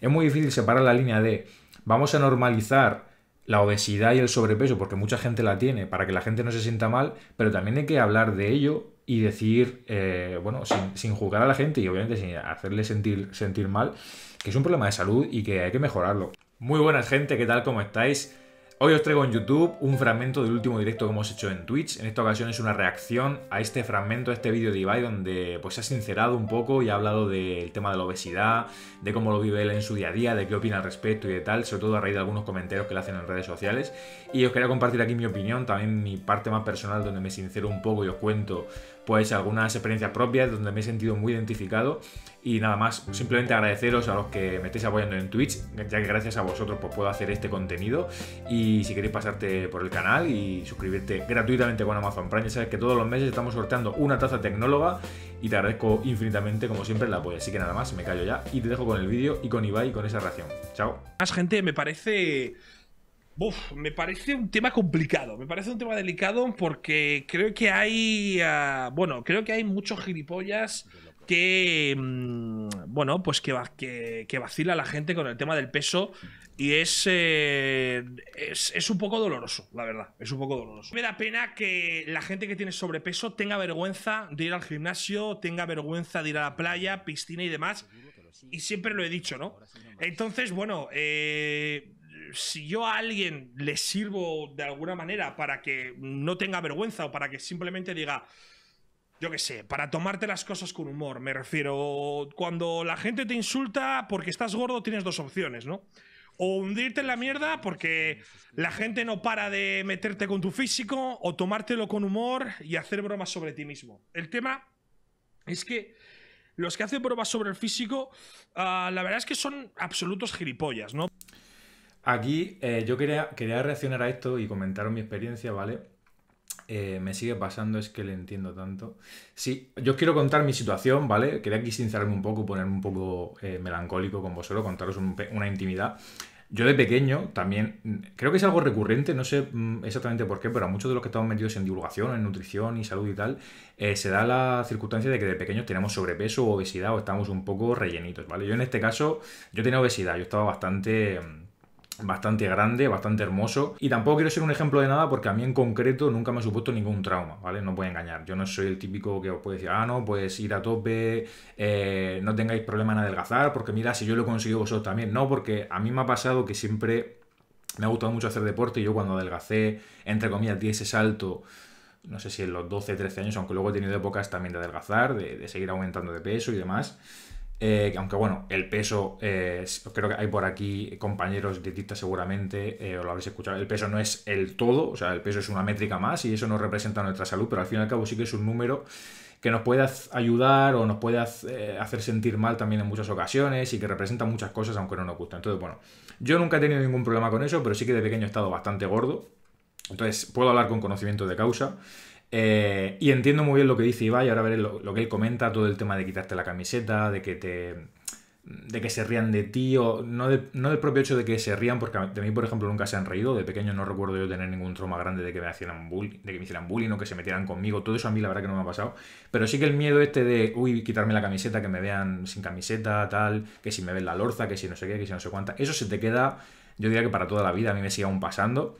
Es muy difícil separar la línea de vamos a normalizar la obesidad y el sobrepeso, porque mucha gente la tiene, para que la gente no se sienta mal, pero también hay que hablar de ello y decir, eh, bueno, sin, sin, juzgar a la gente y obviamente sin hacerle sentir, sentir mal, que es un problema de salud y que hay que mejorarlo. Muy buenas gente, ¿qué tal? ¿Cómo estáis? Hoy os traigo en YouTube un fragmento del último directo que hemos hecho en Twitch. En esta ocasión es una reacción a este fragmento, a este vídeo de Ibai, donde pues se ha sincerado un poco y ha hablado del tema de la obesidad, de cómo lo vive él en su día a día, de qué opina al respecto y de tal, sobre todo a raíz de algunos comentarios que le hacen en redes sociales. Y os quería compartir aquí mi opinión, también mi parte más personal, donde me sincero un poco y os cuento pues algunas experiencias propias donde me he sentido muy identificado y nada más, simplemente agradeceros a los que me estáis apoyando en Twitch, ya que gracias a vosotros pues, puedo hacer este contenido. Y si queréis pasarte por el canal y suscribirte gratuitamente con Amazon Prime, ya sabes que todos los meses estamos sorteando una taza tecnóloga y te agradezco infinitamente, como siempre, el apoyo. Así que nada más, me callo ya y te dejo con el vídeo y con Ibai y con esa reacción. Chao. Más gente, me parece... Uf, me parece un tema complicado, me parece un tema delicado porque creo que hay, ah, bueno, creo que hay muchos gilipollas que, mm, bueno, pues que, que, vacila la gente con el tema del peso y es, eh, es, es, un poco doloroso, la verdad, es un poco doloroso. Me da pena que la gente que tiene sobrepeso tenga vergüenza de ir al gimnasio, tenga vergüenza de ir a la playa, piscina y demás, y siempre lo he dicho, ¿no? Entonces, bueno, eh si yo a alguien le sirvo de alguna manera para que no tenga vergüenza o para que simplemente diga, yo qué sé, para tomarte las cosas con humor, me refiero, cuando la gente te insulta porque estás gordo tienes dos opciones, ¿no? O hundirte en la mierda porque la gente no para de meterte con tu físico, o tomártelo con humor y hacer bromas sobre ti mismo. El tema es que los que hacen bromas sobre el físico, ah, la verdad es que son absolutos gilipollas, ¿no? Aquí eh, yo quería, quería reaccionar a esto y comentaros mi experiencia, ¿vale? Eh, me sigue pasando, es que le entiendo tanto. Sí, yo os quiero contar mi situación, ¿vale? Quería aquí sincerarme un poco, ponerme un poco eh, melancólico con vosotros, contaros una intimidad. Yo de pequeño también, mm, creo que es algo recurrente, no sé mm, exactamente por qué, pero a muchos de los que estamos metidos en divulgación, en nutrición y salud y tal, se da la circunstancia de que de pequeños tenemos sobrepeso o obesidad o estamos un poco rellenitos, ¿vale? Yo en este caso, yo tenía obesidad, yo estaba bastante mm, bastante grande, bastante hermoso. Y tampoco quiero ser un ejemplo de nada porque a mí en concreto nunca me ha supuesto ningún trauma, ¿vale? No a engañar. Yo no soy el típico que os puede decir, ah, no, pues ir a tope, eh, no tengáis problema en adelgazar, porque mira, si yo lo consigo vosotros también. No, porque a mí me ha pasado que siempre me ha gustado mucho hacer deporte y yo cuando adelgacé, entre comillas, di ese salto no sé si en los 12, 13 años, aunque luego he tenido épocas también de adelgazar, de, de, seguir aumentando de peso y demás. Eh, aunque bueno, el peso, eh, creo que hay por aquí compañeros dietistas seguramente, eh, o lo habéis escuchado, el peso no es el todo, o sea, el peso es una métrica más y eso no representa nuestra salud, pero al fin y al cabo sí que es un número que nos puede ayudar o nos puede hacer sentir mal también en muchas ocasiones y que representa muchas cosas aunque no nos gusta. Entonces, bueno, yo nunca he tenido ningún problema con eso, pero sí que de pequeño he estado bastante gordo, entonces puedo hablar con conocimiento de causa. Eh, y entiendo muy bien lo que dice Ibai, ahora veré lo, que él comenta, todo el tema de quitarte la camiseta, de que te de que se rían de ti, o no, no del propio hecho de que se rían, porque de mí, por ejemplo, nunca se han reído, de pequeño no recuerdo yo tener ningún trauma grande de que me hicieran bullying, de que me hicieran bullying o que se metieran conmigo, todo eso a mí la verdad que no me ha pasado, pero sí que el miedo este de, uy, quitarme la camiseta, que me vean sin camiseta, tal, que si me ven la lorza, que si no sé qué, que si no sé cuánta, eso se te queda, yo diría que para toda la vida, a mí me sigue aún pasando,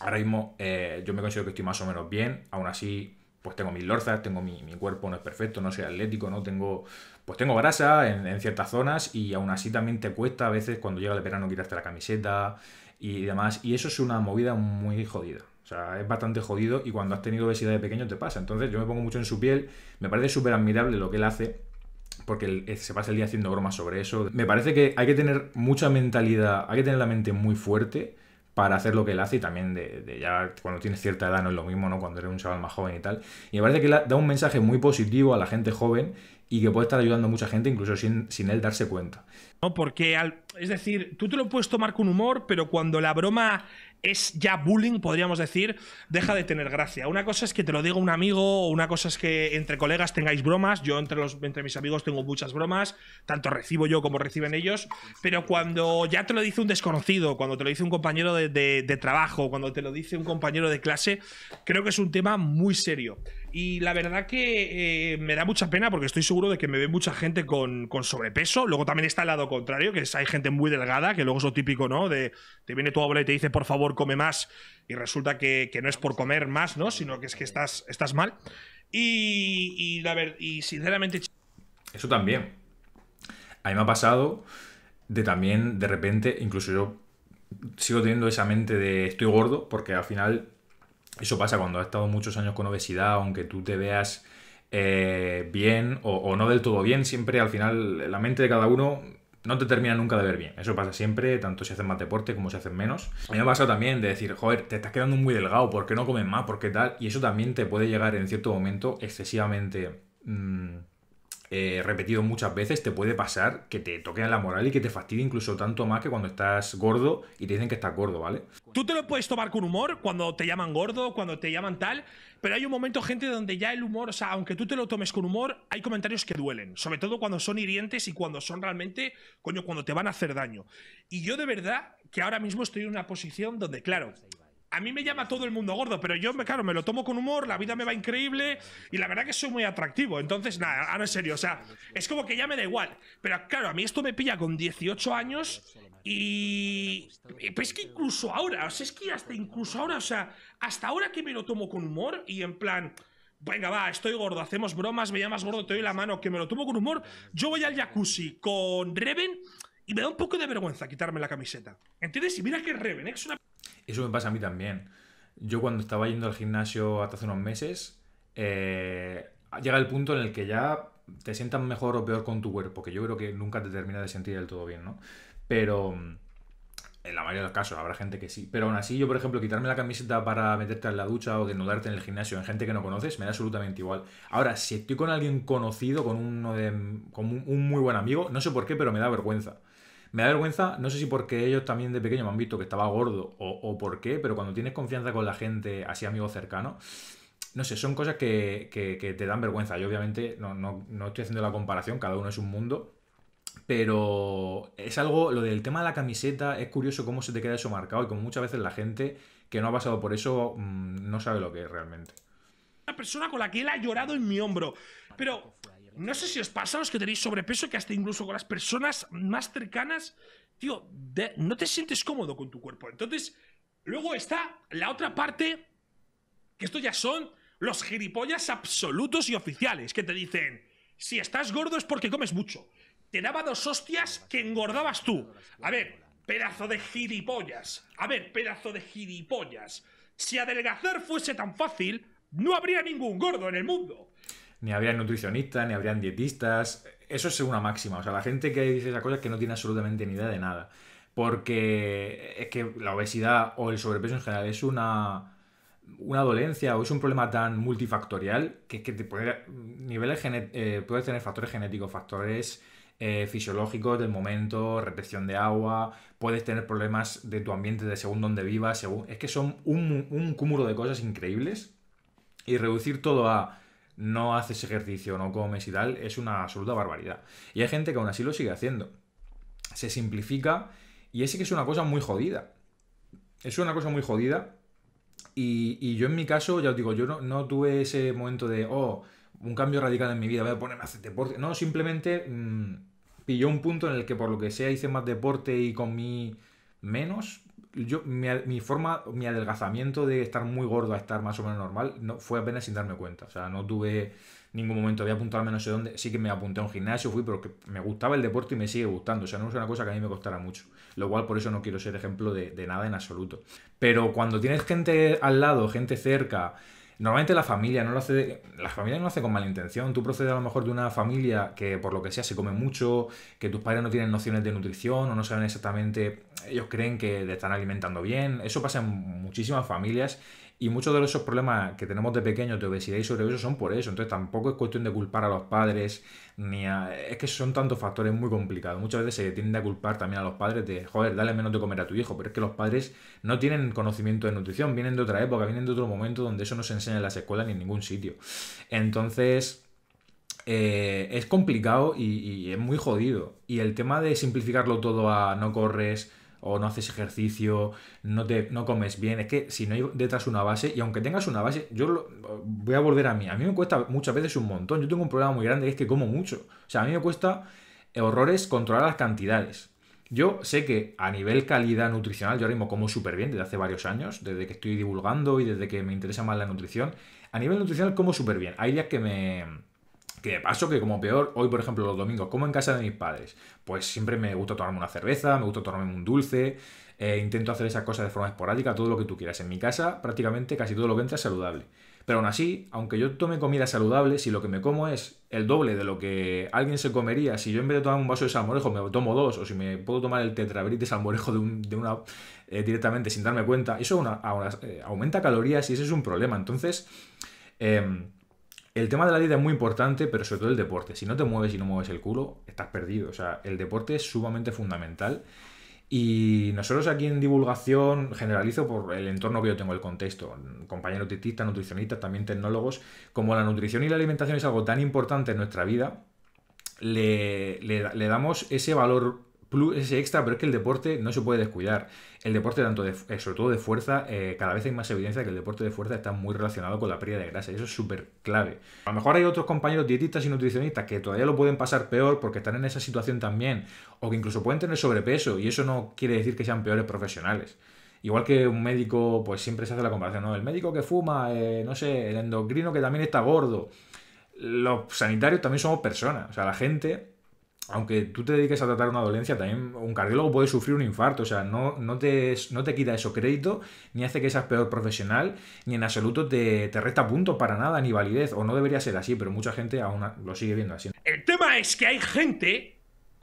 Ahora mismo eh, yo me considero que estoy más o menos bien, aún así pues tengo mis lorzas, tengo mi, cuerpo, no es perfecto, no soy atlético, no tengo, pues tengo grasa en, ciertas zonas y aún así también te cuesta a veces cuando llega el verano quitarte la camiseta y demás. Y eso es una movida muy jodida. O sea, es bastante jodido y cuando has tenido obesidad de pequeño te pasa. Entonces yo me pongo mucho en su piel, me parece súper admirable lo que él hace porque eh, se pasa el día haciendo bromas sobre eso. Me parece que hay que tener mucha mentalidad, hay que tener la mente muy fuerte para hacer lo que él hace y también de, ya cuando tienes cierta edad no es lo mismo, ¿no? Cuando eres un chaval más joven y tal. Y me parece que da un mensaje muy positivo a la gente joven y que puede estar ayudando a mucha gente incluso sin, sin él darse cuenta. No, porque es decir, tú te lo puedes tomar con humor, pero cuando la broma es ya bullying, podríamos decir, deja de tener gracia. Una cosa es que te lo diga un amigo, o una cosa es que entre colegas tengáis bromas. Yo entre, los, entre mis amigos tengo muchas bromas, tanto recibo yo como reciben ellos. Pero cuando ya te lo dice un desconocido, cuando te lo dice un compañero de, de trabajo, cuando te lo dice un compañero de clase, creo que es un tema muy serio. Y la verdad que eh, me da mucha pena porque estoy seguro de que me ve mucha gente con, sobrepeso. Luego también está el lado contrario, que hay gente muy delgada, que luego es lo típico, ¿no? De te viene tu abuela y te dice, por favor, come más. Y resulta que, no es por comer más, ¿no? Sino que es que estás, estás mal. Y, la y sinceramente. Eso también. A mí me ha pasado de también, de repente, incluso yo sigo teniendo esa mente de estoy gordo, porque al final eso pasa cuando has estado muchos años con obesidad, aunque tú te veas eh, bien o, no del todo bien, siempre al final la mente de cada uno no te termina nunca de ver bien. Eso pasa siempre, tanto si haces más deporte como si haces menos. A mí me ha pasado también de decir, joder, te estás quedando muy delgado, ¿por qué no comes más? ¿Por qué tal? Y eso también te puede llegar en cierto momento excesivamente... Mm, eh, repetido muchas veces, te puede pasar que te toquen la moral y que te fastidie incluso tanto más que cuando estás gordo y te dicen que estás gordo, ¿vale? Tú te lo puedes tomar con humor cuando te llaman gordo, cuando te llaman tal, pero hay un momento, gente, donde ya el humor, o sea, aunque tú te lo tomes con humor, hay comentarios que duelen, sobre todo cuando son hirientes y cuando son realmente, coño, cuando te van a hacer daño. Y yo de verdad que ahora mismo estoy en una posición donde, claro, a mí me llama todo el mundo gordo, pero yo, claro, me lo tomo con humor, la vida me va increíble y la verdad que soy muy atractivo. Entonces, nada, ahora en serio, o sea, es como que ya me da igual. Pero claro, a mí esto me pilla con 18 años y... Pues es que incluso ahora, o sea, es que hasta incluso ahora, o sea, hasta ahora que me lo tomo con humor y en plan... Venga, va, estoy gordo, hacemos bromas, me llamas gordo, te doy la mano, que me lo tomo con humor. Yo voy al jacuzzi con Reven y me da un poco de vergüenza quitarme la camiseta. ¿Entiendes? Y mira que Reven, ¿eh? es una eso me pasa a mí también. Yo cuando estaba yendo al gimnasio hasta hace unos meses, eh, llega el punto en el que ya te sientas mejor o peor con tu cuerpo, que yo creo que nunca te termina de sentir del todo bien, ¿no? Pero mm, en la mayoría de los casos habrá gente que sí. Pero aún así, yo, por ejemplo, quitarme la camiseta para meterte en la ducha o desnudarte en el gimnasio en gente que no conoces, me da absolutamente igual. Ahora, si estoy con alguien conocido, con uno de. un muy buen amigo, no sé por qué, pero me da vergüenza. Me da vergüenza, no sé si porque ellos también de pequeño me han visto que estaba gordo o, por qué, pero cuando tienes confianza con la gente, así amigo cercano, no sé, son cosas que, que, te dan vergüenza. Yo obviamente no, no, no estoy haciendo la comparación, cada uno es un mundo, pero es algo, lo del tema de la camiseta, es curioso cómo se te queda eso marcado y como muchas veces la gente que no ha pasado por eso mm, no sabe lo que es realmente. Una persona con la que él ha llorado en mi hombro, pero no sé si os pasa a los que tenéis sobrepeso que hasta incluso con las personas más cercanas, tío, no te sientes cómodo con tu cuerpo. Entonces, luego está la otra parte, que esto ya son los gilipollas absolutos y oficiales, que te dicen, si estás gordo es porque comes mucho. Te daba dos hostias que engordabas tú. A ver, pedazo de gilipollas. A ver, pedazo de gilipollas. Si adelgazar fuese tan fácil, no habría ningún gordo en el mundo ni habrían nutricionistas, ni habrían dietistas. Eso es una máxima. O sea, la gente que dice esas cosas que no tiene absolutamente ni idea de nada. Porque es que la obesidad o el sobrepeso en general es una, una dolencia o es un problema tan multifactorial que, que te puede, niveles eh, puedes tener factores genéticos, factores eh, fisiológicos del momento, retención de agua, puedes tener problemas de tu ambiente, de según donde vivas, Es que son un cúmulo de cosas increíbles y reducir todo a no haces ejercicio, no comes y tal, es una absoluta barbaridad. Y hay gente que aún así lo sigue haciendo. Se simplifica y ese que es una cosa muy jodida. Es una cosa muy jodida. Y, yo en mi caso, ya os digo, yo no, tuve ese momento de, oh, un cambio radical en mi vida, voy a ponerme a hacer deporte. No, simplemente mm, pilló un punto en el que por lo que sea hice más deporte y comí menos, yo, mi, forma, mi adelgazamiento de estar muy gordo a estar más o menos normal no, fue apenas sin darme cuenta. O sea, no tuve ningún momento, había apuntarme no sé dónde, sí que me apunté a un gimnasio, fui, porque me gustaba el deporte y me sigue gustando. O sea, no es una cosa que a mí me costara mucho. Lo cual por eso no quiero ser ejemplo de nada en absoluto. Pero cuando tienes gente al lado, gente cerca, Normalmente la familia no lo hace, no lo hace con mala intención. Tú procedes a lo mejor de una familia que por lo que sea se come mucho, que tus padres no tienen nociones de nutrición o no saben exactamente, ellos creen que te están alimentando bien. Eso pasa en muchísimas familias y muchos de esos problemas que tenemos de pequeños de obesidad y sobrepeso son por eso. Entonces tampoco es cuestión de culpar a los padres, ni Es que son tantos factores muy complicados. Muchas veces se tiende a culpar también a los padres de, joder, dale menos de comer a tu hijo. Pero es que los padres no tienen conocimiento de nutrición, vienen de otra época, vienen de otro momento donde eso no se enseña en las escuelas ni en ningún sitio. Entonces... Eh, es complicado y, y es muy jodido. Y el tema de simplificarlo todo a no corres, o no haces ejercicio, no, te, no comes bien. Es que si no hay detrás una base, y aunque tengas una base, yo lo, voy a volver a mí. A mí me cuesta muchas veces un montón. Yo tengo un problema muy grande y es que como mucho. O sea, a mí me cuesta horrores controlar las cantidades. Yo sé que a nivel calidad nutricional, yo ahora mismo como súper bien desde hace varios años, desde que estoy divulgando y desde que me interesa más la nutrición. A nivel nutricional como súper bien. Hay días que me que de paso, que como peor, hoy por ejemplo los domingos, como en casa de mis padres, pues siempre me gusta tomarme una cerveza, me gusta tomarme un dulce, eh, intento hacer esas cosas de forma esporádica, todo lo que tú quieras. En mi casa prácticamente casi todo lo que entra es saludable. Pero aún así, aunque yo tome comida saludable, si lo que me como es el doble de lo que alguien se comería, si yo en vez de tomar un vaso de salmorejo me tomo dos, o si me puedo tomar el tetrabrite de salmorejo de, una, eh, directamente sin darme cuenta, eso eh, aumenta calorías y ese es un problema. Entonces, eh, el tema de la dieta es muy importante, pero sobre todo el deporte. Si no te mueves y no mueves el culo, estás perdido. O sea, el deporte es sumamente fundamental. Y nosotros aquí en divulgación generalizo por el entorno que yo tengo, el contexto. Compañeros dietistas, nutricionistas, también tecnólogos. Como la nutrición y la alimentación es algo tan importante en nuestra vida, le, le damos ese valor plus, ese extra, pero es que el deporte no se puede descuidar. El deporte, tanto eh, sobre todo de fuerza, eh, cada vez hay más evidencia que el deporte de fuerza está muy relacionado con la pérdida de grasa y eso es súper clave. A lo mejor hay otros compañeros dietistas y nutricionistas que todavía lo pueden pasar peor porque están en esa situación también o que incluso pueden tener sobrepeso y eso no quiere decir que sean peores profesionales. Igual que un médico, pues siempre se hace la comparación, ¿no? El médico que fuma, eh, no sé, el endocrino que también está gordo. Los sanitarios también somos personas, o sea, la gente aunque tú te dediques a tratar una dolencia, también un cardiólogo puede sufrir un infarto. O sea, no, no, te, no te quita eso crédito, ni hace que seas peor profesional, ni en absoluto te, te resta punto para nada, ni validez. O no debería ser así, pero mucha gente aún lo sigue viendo así. El tema es que hay gente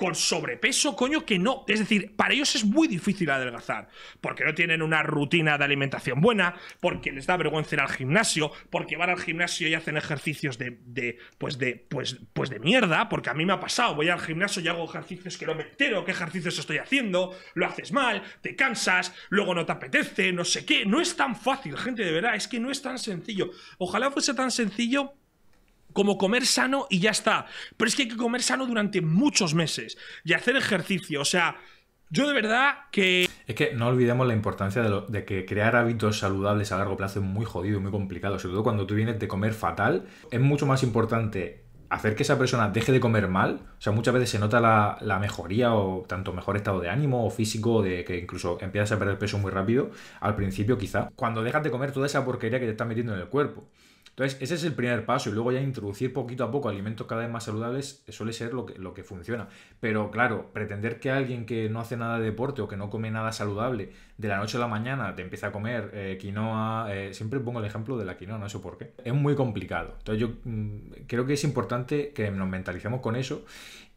con sobrepeso, coño, que no. Es decir, para ellos es muy difícil adelgazar, porque no tienen una rutina de alimentación buena, porque les da vergüenza ir al gimnasio, porque van al gimnasio y hacen ejercicios de, de pues de pues, pues de mierda, porque a mí me ha pasado, voy al gimnasio y hago ejercicios que no me entero, qué ejercicios estoy haciendo, lo haces mal, te cansas, luego no te apetece, no sé qué, no es tan fácil, gente, de verdad, es que no es tan sencillo. Ojalá fuese tan sencillo como comer sano y ya está. Pero es que hay que comer sano durante muchos meses y hacer ejercicio. O sea, yo de verdad que... Es que no olvidemos la importancia de, que crear hábitos saludables a largo plazo es muy jodido, muy complicado, sobre todo cuando tú vienes de comer fatal. Es mucho más importante hacer que esa persona deje de comer mal, o sea, muchas veces se nota la, la, mejoría o tanto mejor estado de ánimo o físico, de que incluso empiezas a perder peso muy rápido, al principio quizá, cuando dejas de comer toda esa porquería que te estás metiendo en el cuerpo. Entonces, ese es el primer paso y luego ya introducir poquito a poco alimentos cada vez más saludables suele ser lo que, lo que funciona. Pero claro, pretender que alguien que no hace nada de deporte o que no come nada saludable de la noche a la mañana te empiece a comer eh, quinoa, eh, siempre pongo el ejemplo de la quinoa, no sé por qué, es muy complicado. Entonces, yo mm, creo que es importante que nos mentalicemos con eso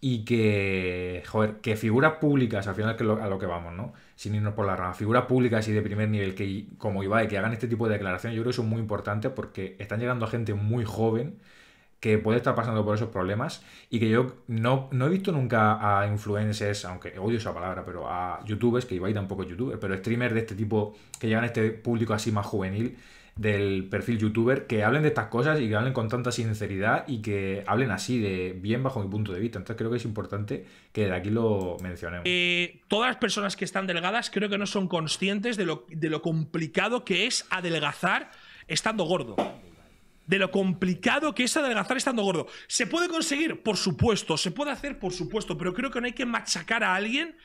y que, joder, que figuras públicas, al final que a lo que vamos, ¿no? sin irnos por la rama, figuras públicas y de primer nivel que, como Ibai, que hagan este tipo de declaraciones, yo creo que son muy importantes porque están llegando a gente muy joven que puede estar pasando por esos problemas y que yo no, no he visto nunca a influencers, aunque odio esa palabra, pero a youtubers, que Ibai tampoco es youtuber, pero streamers de este tipo que llegan a este público así más juvenil, del perfil youtuber, que hablen de estas cosas y que hablen con tanta sinceridad y que hablen así de bien bajo mi punto de vista. Entonces creo que es importante que de aquí lo mencionemos. Eh, todas las personas que están delgadas creo que no son conscientes de lo, de lo complicado que es adelgazar estando gordo de lo complicado que es adelgazar estando gordo. ¿Se puede conseguir? Por supuesto, se puede hacer, por supuesto, pero creo que no hay que machacar a alguien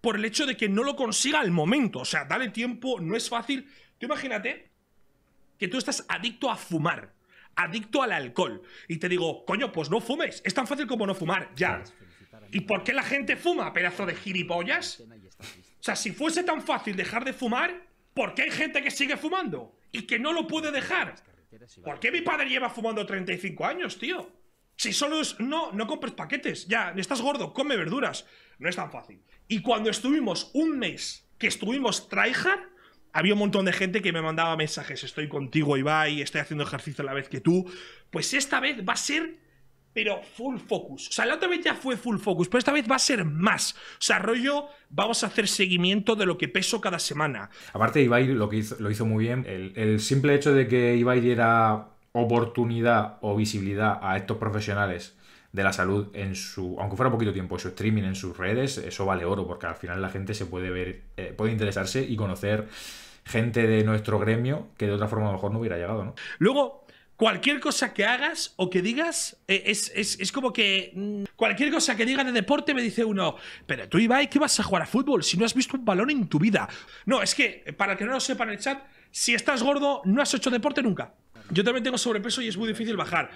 por el hecho de que no lo consiga al momento. O sea, dale tiempo, no es fácil. Tú imagínate que tú estás adicto a fumar, adicto al alcohol, y te digo, coño, pues no fumes, es tan fácil como no fumar, ya. ¿Y por qué la gente fuma, pedazo de gilipollas? O sea, si fuese tan fácil dejar de fumar, ¿por qué hay gente que sigue fumando? Y que no lo puede dejar. ¿Por qué mi padre lleva fumando 35 años, tío? Si solo es, no, no compres paquetes, ya, estás gordo, come verduras. No es tan fácil. Y cuando estuvimos un mes que estuvimos tryhard, había un montón de gente que me mandaba mensajes, estoy contigo Ibai, estoy haciendo ejercicio a la vez que tú. Pues esta vez va a ser, pero full focus. O sea, la otra vez ya fue full focus, pero esta vez va a ser más. O sea, rollo, vamos a hacer seguimiento de lo que peso cada semana. Aparte, Ibai lo, que hizo, lo hizo muy bien. El, el simple hecho de que Ibai diera oportunidad o visibilidad a estos profesionales de la salud en su, aunque fuera poquito tiempo, su streaming, en sus redes, eso vale oro, porque al final la gente se puede ver, eh, puede interesarse y conocer gente de nuestro gremio que de otra forma a mejor no hubiera llegado, Luego, cualquier cosa que hagas o que digas, eh, es, como que mm, cualquier cosa que diga de deporte me dice uno, pero tú Ibai, ¿qué vas a jugar a fútbol si no has visto un balón en tu vida? No, es que, eh, para el que no lo sepa en el chat, si estás gordo, no has hecho deporte nunca. Yo también tengo sobrepeso y es muy difícil bajar.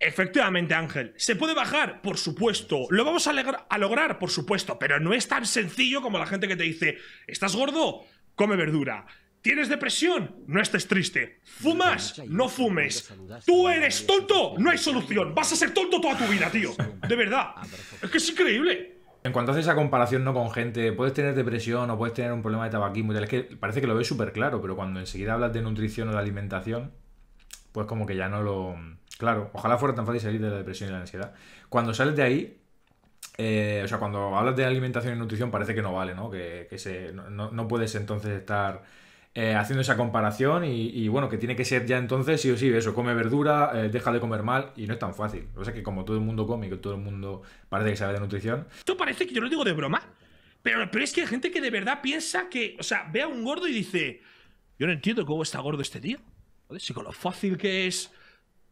Efectivamente, Ángel. ¿Se puede bajar? Por supuesto. ¿Lo vamos a, lograr? Por supuesto. Pero no es tan sencillo como la gente que te dice, ¿estás gordo? Come verdura. ¿Tienes depresión? No estés triste. ¿Fumas? No fumes. ¿Tú eres tonto? No hay solución. Vas a ser tonto toda tu vida, tío. De verdad. Ah, es que es increíble. En cuanto haces esa comparación no con gente, puedes tener depresión o puedes tener un problema de tabaquismo es que parece que lo ves súper claro, pero cuando enseguida hablas de nutrición o de alimentación, pues como que ya no lo Claro, ojalá fuera tan fácil salir de la depresión y la ansiedad. Cuando sales de ahí, eh, o sea, cuando hablas de alimentación y nutrición parece que no vale, ¿no? Que, no, puedes entonces estar eh, haciendo esa comparación y, bueno, que tiene que ser ya entonces sí o sí, eso, come verdura, eh, deja de comer mal y no es tan fácil. O sea que como todo el mundo come y que todo el mundo parece que sabe de nutrición. Esto parece que yo lo digo de broma, pero, pero es que hay gente que de verdad piensa que, o sea, ve a un gordo y dice, yo no entiendo cómo está gordo este tío. si con lo fácil que es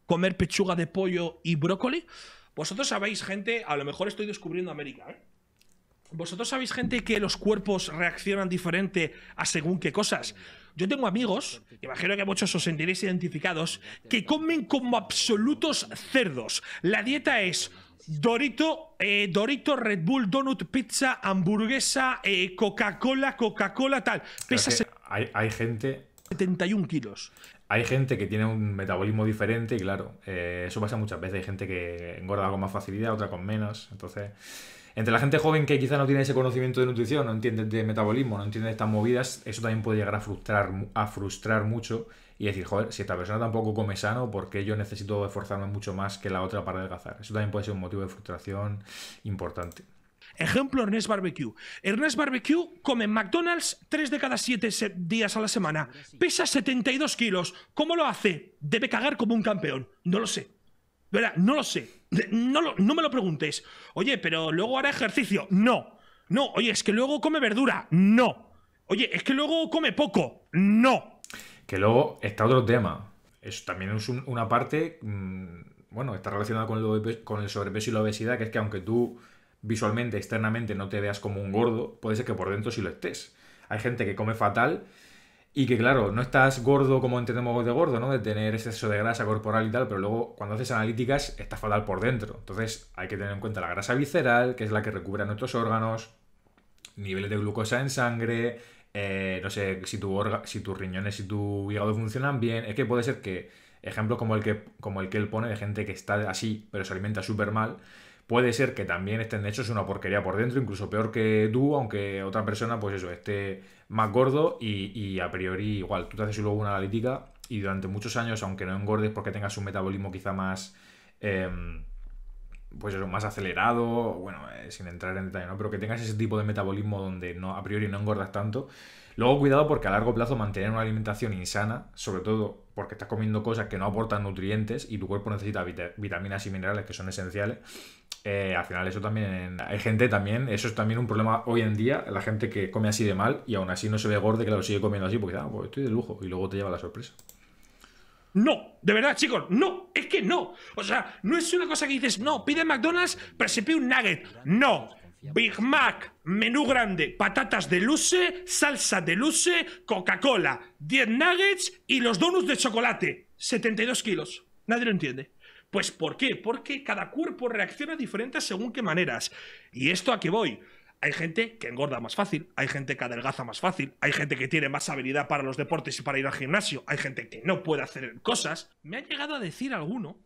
comer pechuga de pollo y brócoli. Vosotros sabéis, gente, a lo mejor estoy descubriendo América, ¿eh? Vosotros sabéis, gente, que los cuerpos reaccionan diferente a según qué cosas. Yo tengo amigos, imagino que muchos os sentiréis identificados, que comen como absolutos cerdos. La dieta es Dorito, eh, Dorito, Red Bull, Donut, pizza, hamburguesa, eh, Coca-Cola, Coca-Cola, tal. Pesa hay gente 71 kilos hay gente que tiene un metabolismo diferente y claro, eh, eso pasa muchas veces. Hay gente que engorda con más facilidad, otra con menos. Entonces, entre la gente joven que quizá no tiene ese conocimiento de nutrición, no entiende de metabolismo, no entiende de estas movidas, eso también puede llegar a frustrar, a frustrar mucho y decir, joder, si esta persona tampoco come sano, ¿por qué yo necesito esforzarme mucho más que la otra para adelgazar? Eso también puede ser un motivo de frustración importante. Ejemplo, Ernest Barbecue. Ernest Barbecue come McDonald's 3 de cada 7 días a la semana. Pesa 72 kilos. ¿Cómo lo hace? Debe cagar como un campeón. No lo sé. ¿Verdad? No lo sé. No, no me lo preguntes. Oye, pero luego hará ejercicio. No. No. Oye, es que luego come verdura. No. Oye, es que luego come poco. No. Que luego está otro tema. Eso también es una parte, mm, bueno, está relacionada con el sobrepeso y la obesidad, que es que aunque tú visualmente, externamente, no te veas como un gordo, puede ser que por dentro sí lo estés. Hay gente que come fatal y que, claro, no estás gordo como entendemos de gordo, ¿no? De tener exceso de grasa corporal y tal, pero luego cuando haces analíticas estás fatal por dentro. Entonces hay que tener en cuenta la grasa visceral, que es la que recupera nuestros órganos, niveles de glucosa en sangre, eh, no sé si, tu si tus riñones y tu hígado funcionan bien. Es que puede ser que ejemplos como el que, como el que él pone de gente que está así, pero se alimenta súper mal, Puede ser que también estén hechos una porquería por dentro, incluso peor que tú, aunque otra persona, pues eso, esté más gordo y, a priori igual. Tú te haces luego una analítica y durante muchos años, aunque no engordes porque tengas un metabolismo quizá más... Em, pues más acelerado, bueno, eh, sin entrar en detalle, ¿no? Pero que tengas ese tipo de metabolismo donde no, a priori no engordas tanto. Luego, cuidado porque a largo plazo mantener una alimentación insana, sobre todo porque estás comiendo cosas que no aportan nutrientes y tu cuerpo necesita vitaminas y minerales que son esenciales, eh, al final eso también, hay gente también, eso es también un problema hoy en día, la gente que come así de mal y aún así no se ve gordo, lo sigue comiendo así porque ah, pues estoy de lujo y luego te lleva la sorpresa. No, de verdad, chicos, no, es que no. O sea, no es una cosa que dices, no, pide McDonald's, pero se pide un nugget. No, Big Mac, menú grande, patatas de luce, salsa de luce, Coca-Cola, 10 nuggets y los donuts de chocolate. 72 kilos. Nadie lo entiende. Pues ¿por qué? Porque cada cuerpo reacciona diferente según qué maneras. ¿Y esto a qué voy? Hay gente que engorda más fácil, hay gente que adelgaza más fácil, hay gente que tiene más habilidad para los deportes y para ir al gimnasio, hay gente que no puede hacer cosas. Me ha llegado a decir alguno,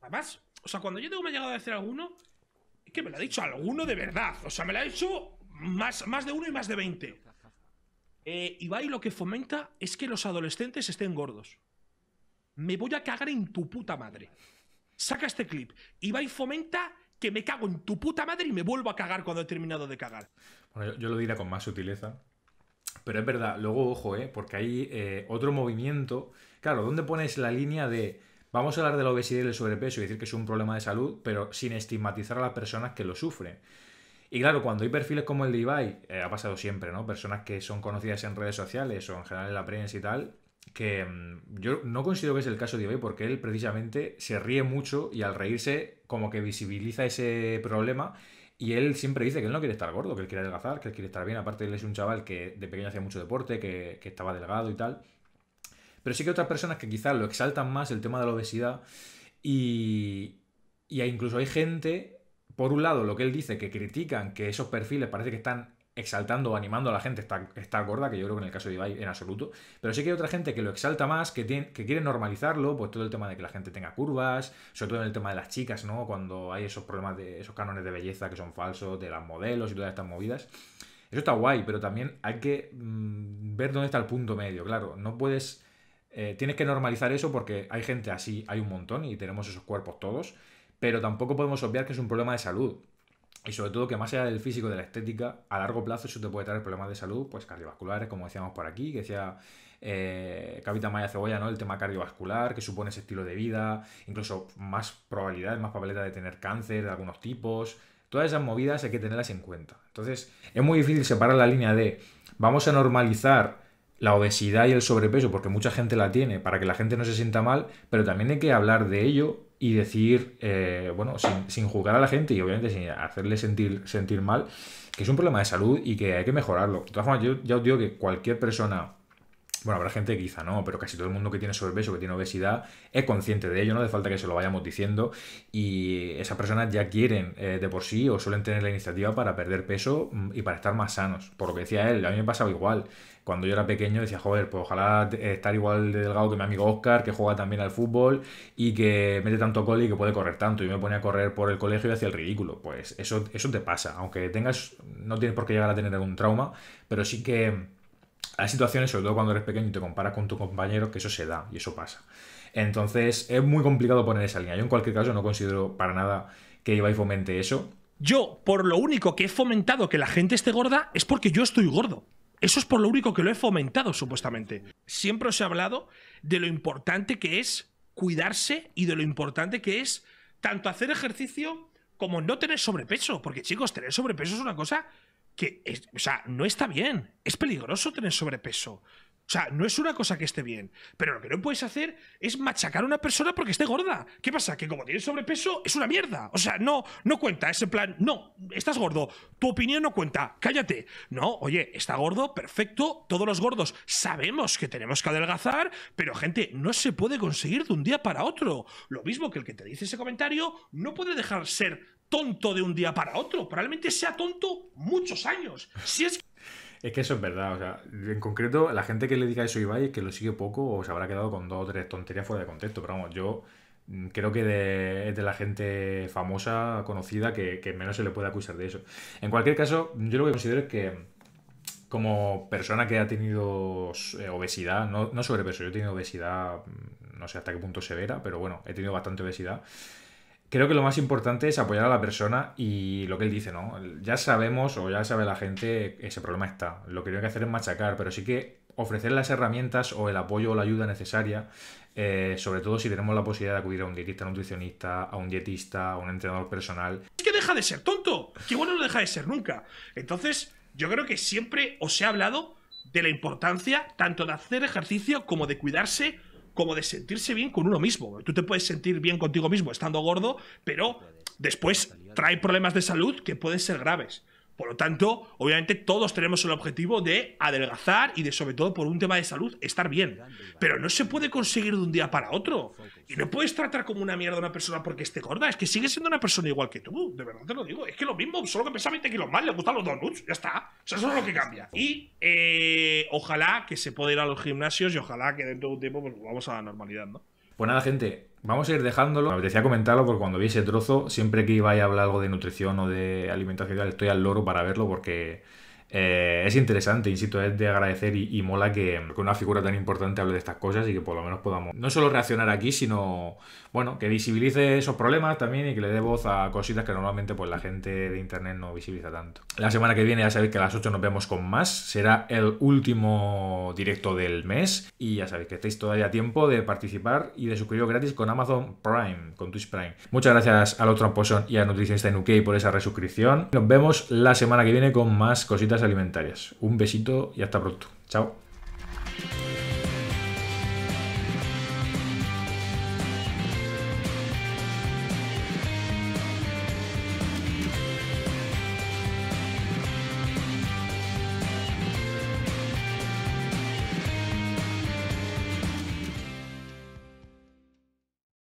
además, o sea, cuando yo digo me ha llegado a decir alguno, es que me lo ha dicho alguno de verdad, o sea, me lo ha dicho más, más de uno y más de veinte. Eh, Ibai lo que fomenta es que los adolescentes estén gordos. Me voy a cagar en tu puta madre saca este clip y va y fomenta que me cago en tu puta madre y me vuelvo a cagar cuando he terminado de cagar. Bueno, yo, lo diría con más sutileza. Pero es verdad, luego ojo, ¿eh? porque hay eh, otro movimiento. Claro, ¿dónde pones la línea de vamos a hablar de la obesidad y el sobrepeso y decir que es un problema de salud, pero sin estigmatizar a las personas que lo sufren? Y claro, cuando hay perfiles como el de Ibai, eh, ha pasado siempre, ¿no? Personas que son conocidas en redes sociales o en general en la prensa y tal, que mm, yo no considero que es el caso de hoy porque él precisamente se ríe mucho y al reírse como que visibiliza ese problema y él siempre dice que él no quiere estar gordo, que él quiere adelgazar, que él quiere estar bien. Aparte, él es un chaval que de pequeño hacía mucho deporte, que, estaba delgado y tal. Pero sí que otras personas que quizás lo exaltan más el tema de la obesidad y, y incluso hay gente, por un lado, lo que él dice, que critican que esos perfiles parece que están exaltando o animando a la gente está, gorda, que yo creo que en el caso de Ibai en absoluto, pero sí que hay otra gente que lo exalta más, que, que quiere normalizarlo, pues todo el tema de que la gente tenga curvas, sobre todo en el tema de las chicas, ¿no? Cuando hay esos problemas de esos cánones de belleza que son falsos, de las modelos y todas estas movidas. Eso está guay, pero también hay que mm, ver dónde está el punto medio, claro, no puedes... Eh, tienes que normalizar eso porque hay gente así, hay un montón y tenemos esos cuerpos todos, pero tampoco podemos obviar que es un problema de salud. Y sobre todo que más allá del físico, de la estética, a largo plazo eso te puede traer problemas de salud, pues cardiovasculares, como decíamos por aquí, que decía eh, Capitán Maya Cebolla, ¿no? El tema cardiovascular, que supone ese estilo de vida, incluso más probabilidades, más papeleta de tener cáncer de algunos tipos. Todas esas movidas hay que tenerlas en cuenta. Entonces, es muy difícil separar la línea de vamos a normalizar la obesidad y el sobrepeso, porque mucha gente la tiene, para que la gente no se sienta mal, pero también hay que hablar de ello y decir, eh, bueno, sin, sin, juzgar a la gente y obviamente sin hacerle sentir, sentir mal, que es un problema de salud y que hay que mejorarlo. De todas formas, yo ya os digo que cualquier persona bueno, habrá gente que quizá no, pero casi todo el mundo que tiene sobrepeso, que tiene obesidad, es consciente de ello, no hace falta que se lo vayamos diciendo. Y esas personas ya quieren eh, de por sí o suelen tener la iniciativa para perder peso mm, y para estar más sanos. Por lo que decía él, a mí me pasaba igual. Cuando yo era pequeño decía, joder, pues ojalá eh, estar igual de delgado que mi amigo Oscar, que juega también al fútbol y que mete tanto cole y que puede correr tanto. y me ponía a correr por el colegio y hacía el ridículo. Pues eso, eso te pasa. Aunque tengas, no tienes por qué llegar a tener algún trauma, pero sí que hay situaciones, sobre todo cuando eres pequeño y te compara con tu compañero, que eso se da y eso pasa. Entonces es muy complicado poner esa línea. Yo en cualquier caso no considero para nada que y fomente eso. Yo, por lo único que he fomentado que la gente esté gorda, es porque yo estoy gordo. Eso es por lo único que lo he fomentado, supuestamente. Siempre os he hablado de lo importante que es cuidarse y de lo importante que es tanto hacer ejercicio como no tener sobrepeso. Porque, chicos, tener sobrepeso es una cosa que, o sea, no está bien. Es peligroso tener sobrepeso. O sea, no es una cosa que esté bien. Pero lo que no puedes hacer es machacar a una persona porque esté gorda. ¿Qué pasa? Que como tienes sobrepeso, es una mierda. O sea, no, no cuenta. Ese plan, no, estás gordo. Tu opinión no cuenta. Cállate. No, oye, está gordo, perfecto. Todos los gordos sabemos que tenemos que adelgazar, pero gente, no se puede conseguir de un día para otro. Lo mismo que el que te dice ese comentario no puede dejar ser tonto de un día para otro, probablemente sea tonto muchos años. Si es... es que eso es verdad, o sea, en concreto, la gente que le diga eso a Ibai, que lo sigue poco, o se habrá quedado con dos o tres tonterías fuera de contexto, pero vamos, yo mm, creo que de, de la gente famosa, conocida, que, menos se le puede acusar de eso. En cualquier caso, yo lo que considero es que como persona que ha tenido eh, obesidad, no, no sobrepeso, yo he tenido obesidad, mm, no sé hasta qué punto severa, pero bueno, he tenido bastante obesidad creo que lo más importante es apoyar a la persona y lo que él dice, ¿no? Ya sabemos o ya sabe la gente que ese problema está. Lo que tiene que hacer es machacar, pero sí que ofrecer las herramientas o el apoyo o la ayuda necesaria, eh, sobre todo si tenemos la posibilidad de acudir a un dietista, a un nutricionista, a un dietista, a un entrenador personal. Es que deja de ser tonto, que bueno no deja de ser nunca. Entonces, yo creo que siempre os he hablado de la importancia tanto de hacer ejercicio como de cuidarse como de sentirse bien con uno mismo. Tú te puedes sentir bien contigo mismo estando gordo, pero después trae problemas de salud que pueden ser graves. Por lo tanto, obviamente todos tenemos el objetivo de adelgazar y de sobre todo por un tema de salud estar bien. Pero no se puede conseguir de un día para otro. Y no puedes tratar como una mierda a una persona porque esté gorda. Es que sigue siendo una persona igual que tú. De verdad te lo digo. Es que lo mismo, solo que pesa 20 kilos más, le gustan los donuts. Ya está. eso es lo que cambia. Y eh, ojalá que se pueda ir a los gimnasios y ojalá que dentro de un tiempo pues, vamos a la normalidad, ¿no? Pues nada, gente. Vamos a ir dejándolo. Me apetecía comentarlo porque cuando vi ese trozo, siempre que iba a hablar algo de nutrición o de alimentación, estoy al loro para verlo porque eh, es interesante, insisto, es de agradecer y, mola que, con una figura tan importante hable de estas cosas y que por lo menos podamos no solo reaccionar aquí, sino, bueno, que visibilice esos problemas también y que le dé voz a cositas que normalmente pues, la gente de Internet no visibiliza tanto. La semana que viene ya sabéis que a las 8 nos vemos con más, será el último directo del mes y ya sabéis que estáis todavía a tiempo de participar y de suscribiros gratis con Amazon Prime, con Twitch Prime. Muchas gracias a los tramposos y a Nutricionista en UK por esa resuscripción. Nos vemos la semana que viene con más cositas Alimentarias. Un besito y hasta pronto. Chao.